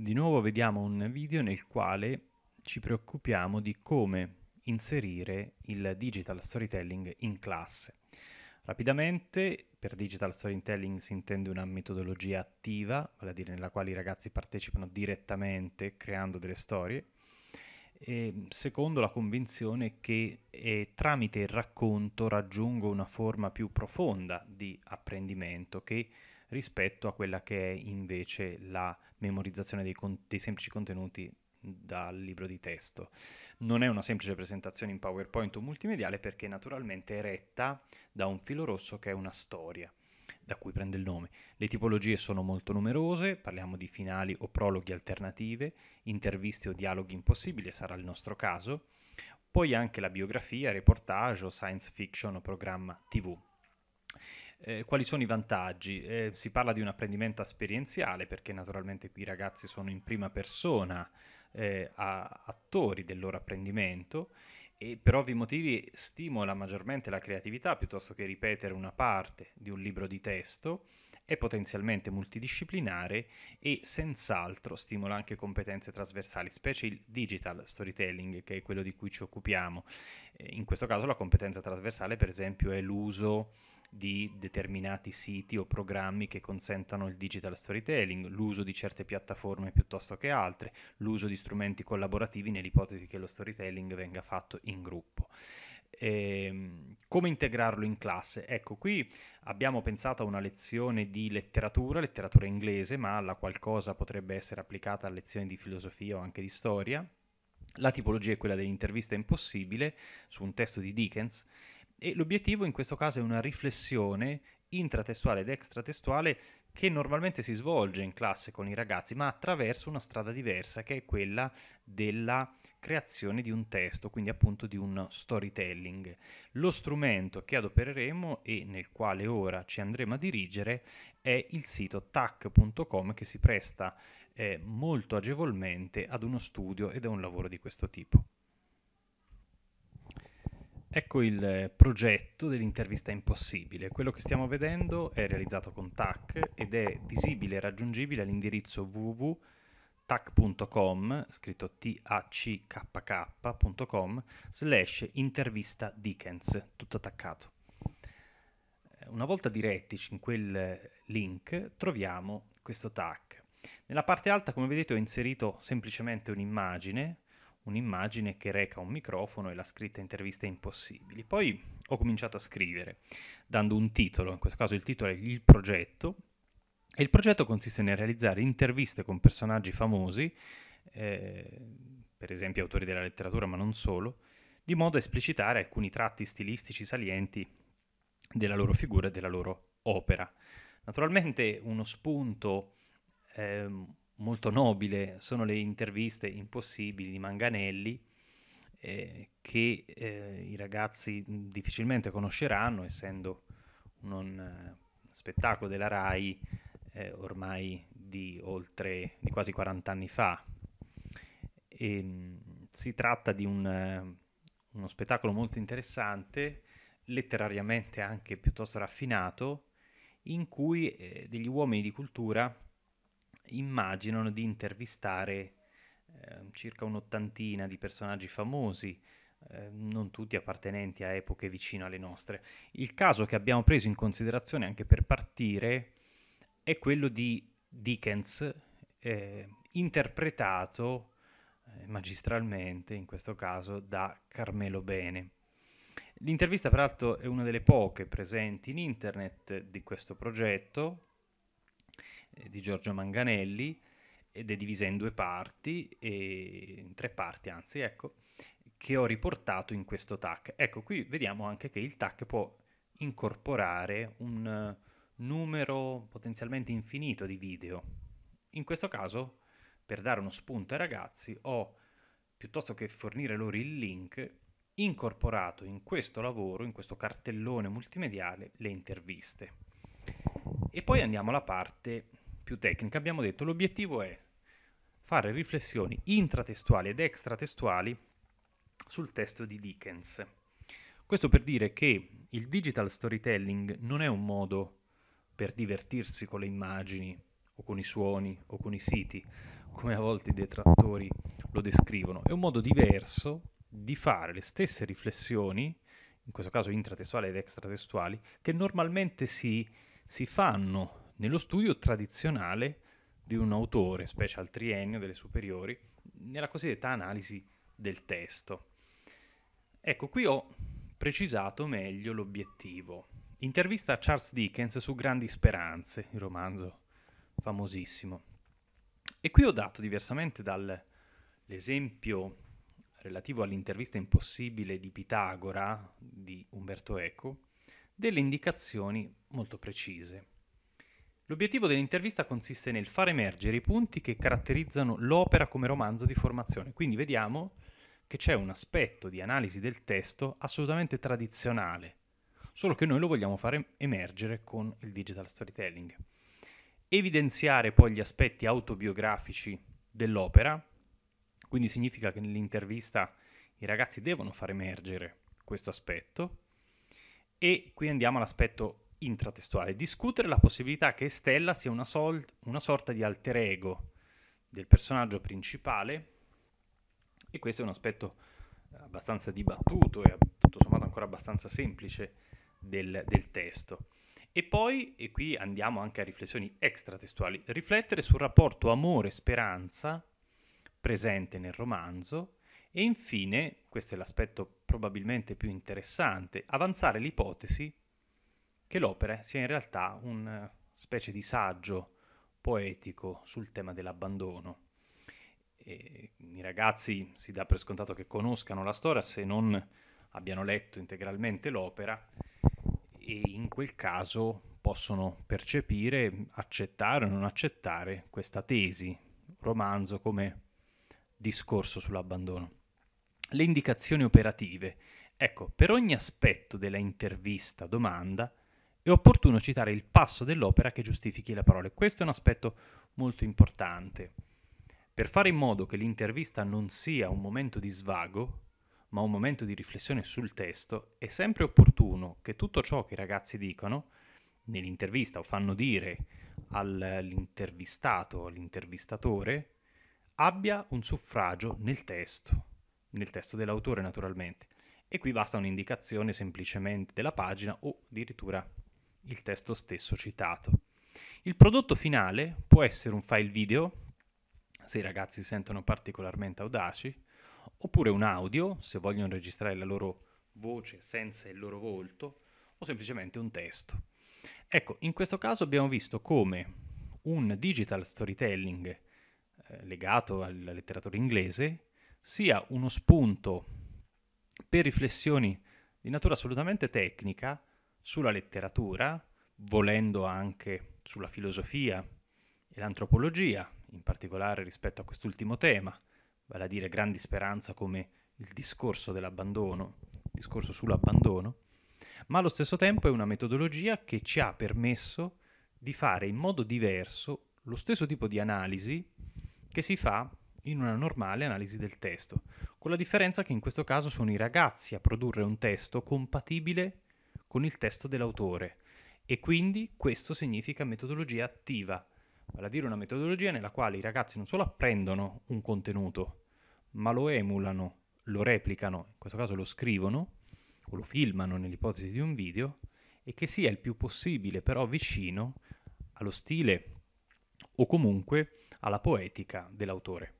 Di nuovo vediamo un video nel quale ci preoccupiamo di come inserire il digital storytelling in classe. Rapidamente, per digital storytelling si intende una metodologia attiva, vale a dire nella quale i ragazzi partecipano direttamente creando delle storie, secondo la convinzione che eh, tramite il racconto raggiungo una forma più profonda di apprendimento che rispetto a quella che è invece la memorizzazione dei, con- dei semplici contenuti dal libro di testo. Non è una semplice presentazione in PowerPoint o multimediale perché naturalmente è retta da un filo rosso che è una storia da cui prende il nome. Le tipologie sono molto numerose, parliamo di finali o prologhi alternative, interviste o dialoghi impossibili, sarà il nostro caso, poi anche la biografia, reportage o science fiction o programma TV. Eh, quali sono i vantaggi? Eh, si parla di un apprendimento esperienziale perché naturalmente qui i ragazzi sono in prima persona eh, attori del loro apprendimento e per ovvi motivi stimola maggiormente la creatività piuttosto che ripetere una parte di un libro di testo, è potenzialmente multidisciplinare e senz'altro stimola anche competenze trasversali, specie il digital storytelling che è quello di cui ci occupiamo. Eh, in questo caso la competenza trasversale per esempio è l'uso di determinati siti o programmi che consentano il digital storytelling, l'uso di certe piattaforme piuttosto che altre, l'uso di strumenti collaborativi nell'ipotesi che lo storytelling venga fatto in gruppo. E, ehm, come integrarlo in classe? Ecco, qui abbiamo pensato a una lezione di letteratura, letteratura inglese, ma la qualcosa potrebbe essere applicata a lezioni di filosofia o anche di storia. La tipologia è quella dell'intervista impossibile su un testo di Dickens e l'obiettivo in questo caso è una riflessione intratestuale ed extratestuale che normalmente si svolge in classe con i ragazzi, ma attraverso una strada diversa che è quella della creazione di un testo, quindi appunto di un storytelling. Lo strumento che adopereremo e nel quale ora ci andremo a dirigere è il sito tac.com che si presta eh, molto agevolmente ad uno studio ed a un lavoro di questo tipo. Ecco il eh, progetto dell'intervista impossibile. Quello che stiamo vedendo è realizzato con TAC ed è visibile e raggiungibile all'indirizzo www.tac.com, scritto T-A-C-K-K.com, slash intervista Dickens, tutto attaccato. Eh, una volta direttici in quel link troviamo questo TAC. Nella parte alta, come vedete, ho inserito semplicemente un'immagine un'immagine che reca un microfono e la scritta interviste impossibili. Poi ho cominciato a scrivere, dando un titolo, in questo caso il titolo è Il progetto, e il progetto consiste nel realizzare interviste con personaggi famosi, eh, per esempio autori della letteratura, ma non solo, di modo a esplicitare alcuni tratti stilistici salienti della loro figura e della loro opera. Naturalmente uno spunto... Ehm, molto nobile, sono le interviste impossibili di Manganelli eh, che eh, i ragazzi mm, difficilmente conosceranno essendo un eh, spettacolo della RAI eh, ormai di, oltre, di quasi 40 anni fa. E, ehm, si tratta di un, eh, uno spettacolo molto interessante, letterariamente anche piuttosto raffinato, in cui eh, degli uomini di cultura immaginano di intervistare eh, circa un'ottantina di personaggi famosi, eh, non tutti appartenenti a epoche vicine alle nostre. Il caso che abbiamo preso in considerazione anche per partire è quello di Dickens, eh, interpretato eh, magistralmente, in questo caso, da Carmelo Bene. L'intervista peraltro è una delle poche presenti in internet di questo progetto, eh, di Giorgio Manganelli eh, ed è divisa in due parti, in tre parti anzi, ecco, che ho riportato in questo TAC. Ecco, qui vediamo anche che il TAC può incorporare un eh, numero potenzialmente infinito di video. In questo caso, per dare uno spunto ai ragazzi, ho, piuttosto che fornire loro il link, incorporato in questo lavoro, in questo cartellone multimediale, le interviste. E poi andiamo alla parte più tecnica, abbiamo detto l'obiettivo è fare riflessioni intratestuali ed extratestuali sul testo di Dickens. Questo per dire che il digital storytelling non è un modo per divertirsi con le immagini o con i suoni o con i siti, come a volte i detrattori lo descrivono, è un modo diverso di fare le stesse riflessioni, in questo caso intratestuali ed extratestuali, che normalmente si, si fanno nello studio tradizionale di un autore, specie al triennio delle superiori, nella cosiddetta analisi del testo. Ecco, qui ho precisato meglio l'obiettivo. Intervista a Charles Dickens su Grandi Speranze, il romanzo famosissimo. E qui ho dato, diversamente dall'esempio relativo all'intervista impossibile di Pitagora di Umberto Eco, delle indicazioni molto precise. L'obiettivo dell'intervista consiste nel far emergere i punti che caratterizzano l'opera come romanzo di formazione, quindi vediamo che c'è un aspetto di analisi del testo assolutamente tradizionale, solo che noi lo vogliamo far emergere con il digital storytelling. Evidenziare poi gli aspetti autobiografici dell'opera, quindi significa che nell'intervista i ragazzi devono far emergere questo aspetto. E qui andiamo all'aspetto intratestuale, discutere la possibilità che Stella sia una, sol- una sorta di alter ego del personaggio principale e questo è un aspetto abbastanza dibattuto e tutto sommato ancora abbastanza semplice del, del testo. E poi, e qui andiamo anche a riflessioni extratestuali, riflettere sul rapporto amore-speranza presente nel romanzo e infine, questo è l'aspetto probabilmente più interessante, avanzare l'ipotesi che l'opera sia in realtà una eh, specie di saggio poetico sul tema dell'abbandono. E I ragazzi si dà per scontato che conoscano la storia se non abbiano letto integralmente l'opera e in quel caso possono percepire, accettare o non accettare questa tesi, romanzo come discorso sull'abbandono. Le indicazioni operative. Ecco, per ogni aspetto della intervista, domanda, è opportuno citare il passo dell'opera che giustifichi le parole. Questo è un aspetto molto importante. Per fare in modo che l'intervista non sia un momento di svago, ma un momento di riflessione sul testo, è sempre opportuno che tutto ciò che i ragazzi dicono nell'intervista o fanno dire all'intervistato o all'intervistatore abbia un suffragio nel testo, nel testo dell'autore naturalmente. E qui basta un'indicazione semplicemente della pagina o addirittura il testo stesso citato. Il prodotto finale può essere un file video, se i ragazzi si sentono particolarmente audaci, oppure un audio, se vogliono registrare la loro voce senza il loro volto, o semplicemente un testo. Ecco, in questo caso abbiamo visto come un digital storytelling eh, legato alla letteratura inglese sia uno spunto per riflessioni di natura assolutamente tecnica, sulla letteratura, volendo anche sulla filosofia e l'antropologia, in particolare rispetto a quest'ultimo tema, vale a dire grandi speranza come il discorso dell'abbandono, il discorso sull'abbandono, ma allo stesso tempo è una metodologia che ci ha permesso di fare in modo diverso lo stesso tipo di analisi che si fa in una normale analisi del testo, con la differenza che in questo caso sono i ragazzi a produrre un testo compatibile con il testo dell'autore e quindi questo significa metodologia attiva, vale a dire una metodologia nella quale i ragazzi non solo apprendono un contenuto, ma lo emulano, lo replicano, in questo caso lo scrivono o lo filmano nell'ipotesi di un video e che sia il più possibile però vicino allo stile o comunque alla poetica dell'autore.